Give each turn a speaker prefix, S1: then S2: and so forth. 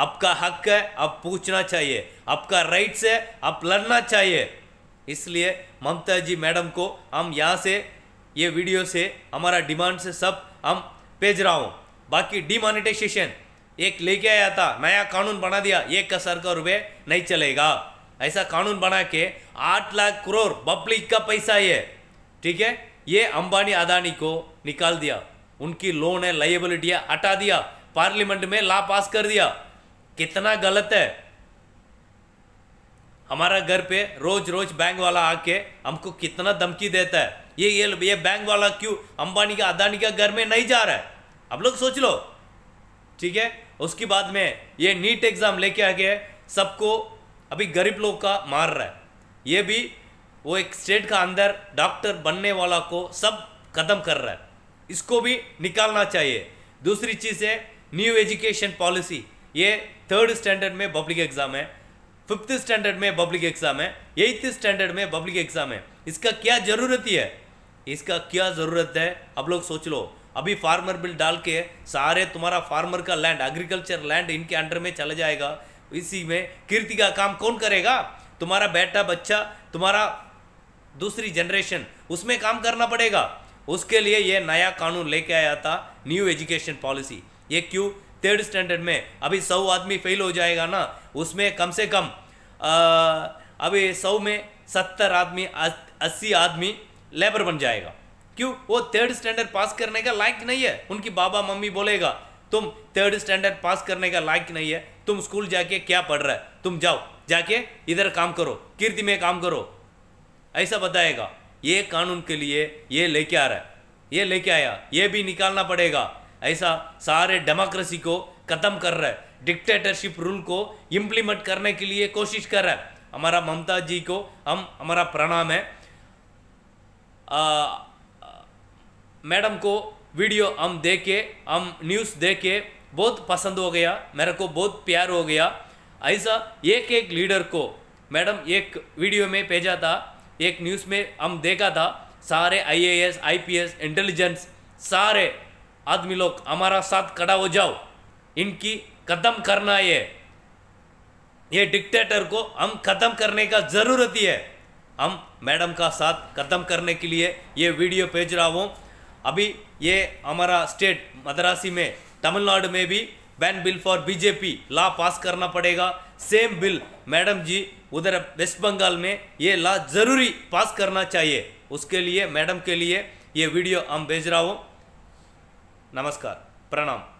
S1: आपका हक है आप पूछना चाहिए आपका राइट्स है आप लड़ना चाहिए इसलिए ममता जी मैडम को हम यहाँ से ये वीडियो से हमारा डिमांड से सब हम भेज रहा हूँ बाकी डिमोनिटाइजेशन एक लेके आया था नया कानून बना दिया एक हजार का रुपये नहीं चलेगा ऐसा कानून बना के आठ लाख करोड़ पब्लिक का पैसा ये ठीक है ये अंबानी अदानी को निकाल दिया उनकी लोन है लाइबिलिटी है हटा दिया पार्लियामेंट में ला पास कर दिया कितना गलत है हमारा घर पे रोज रोज बैंक वाला आके हमको कितना धमकी देता है ये ये ये बैंक वाला क्यों अंबानी का अदानी का घर में नहीं जा रहा है आप लोग सोच लो ठीक है उसके बाद में ये नीट एग्ज़ाम लेके आके सबको अभी गरीब लोग का मार रहा है ये भी वो एक स्टेट का अंदर डॉक्टर बनने वाला को सब खत्म कर रहा है इसको भी निकालना चाहिए दूसरी चीज़ है न्यू एजुकेशन पॉलिसी ये थर्ड स्टैंडर्ड में पब्लिक एग्जाम है फिफ्थ स्टैंडर्ड में पब्लिक एग्जाम है एट्थ स्टैंडर्ड में पब्लिक एग्जाम है इसका क्या ज़रूरत ही है इसका क्या ज़रूरत है आप लोग सोच लो अभी फार्मर बिल डाल के सारे तुम्हारा फार्मर का लैंड एग्रीकल्चर लैंड इनके अंडर में चला जाएगा इसी में कीर्ति का काम कौन करेगा तुम्हारा बेटा बच्चा तुम्हारा दूसरी जनरेशन उसमें काम करना पड़ेगा उसके लिए ये नया कानून लेके आया था न्यू एजुकेशन पॉलिसी ये क्यों थर्ड स्टैंडर्ड में अभी सौ आदमी फेल हो जाएगा ना उसमें कम से कम आ, अभी सौ में सत्तर आदमी अस्सी आदमी लेबर बन जाएगा क्यों वो थर्ड स्टैंडर्ड पास करने का लायक नहीं है उनकी बाबा मम्मी बोलेगा तुम थर्ड स्टैंडर्ड पास करने का लायक नहीं है तुम स्कूल जाके क्या पढ़ रहा है तुम जाओ जाके इधर काम करो कीर्ति में काम करो ऐसा बताएगा ये कानून के लिए ये लेके आ रहा है ये लेके आया ये भी निकालना पड़ेगा ऐसा सारे डेमोक्रेसी को ख़त्म कर रहा है डिक्टेटरशिप रूल को इम्प्लीमेंट करने के लिए कोशिश कर रहा है हमारा ममता जी को हम हमारा प्रणाम है मैडम को वीडियो हम देखे हम न्यूज़ देखे बहुत पसंद हो गया मेरे को बहुत प्यार हो गया ऐसा एक एक लीडर को मैडम एक वीडियो में भेजा था एक न्यूज़ में हम देखा था सारे आईएएस आईपीएस इंटेलिजेंस सारे आदमी लोग हमारा साथ खड़ा हो जाओ इनकी खत्म करना है ये डिक्टेटर को हम खत्म करने का ज़रूरत ही है हम मैडम का साथ खत्म करने के लिए ये वीडियो भेज रहा हूँ अभी ये हमारा स्टेट मद्रासी में तमिलनाडु में भी ban bill for BJP law pass करना पड़ेगा सेम बिल मैडम जी उधर वेस्ट बंगाल में ये लॉ ज़रूरी पास करना चाहिए उसके लिए मैडम के लिए ये वीडियो हम भेज रहा हूँ नमस्कार प्रणाम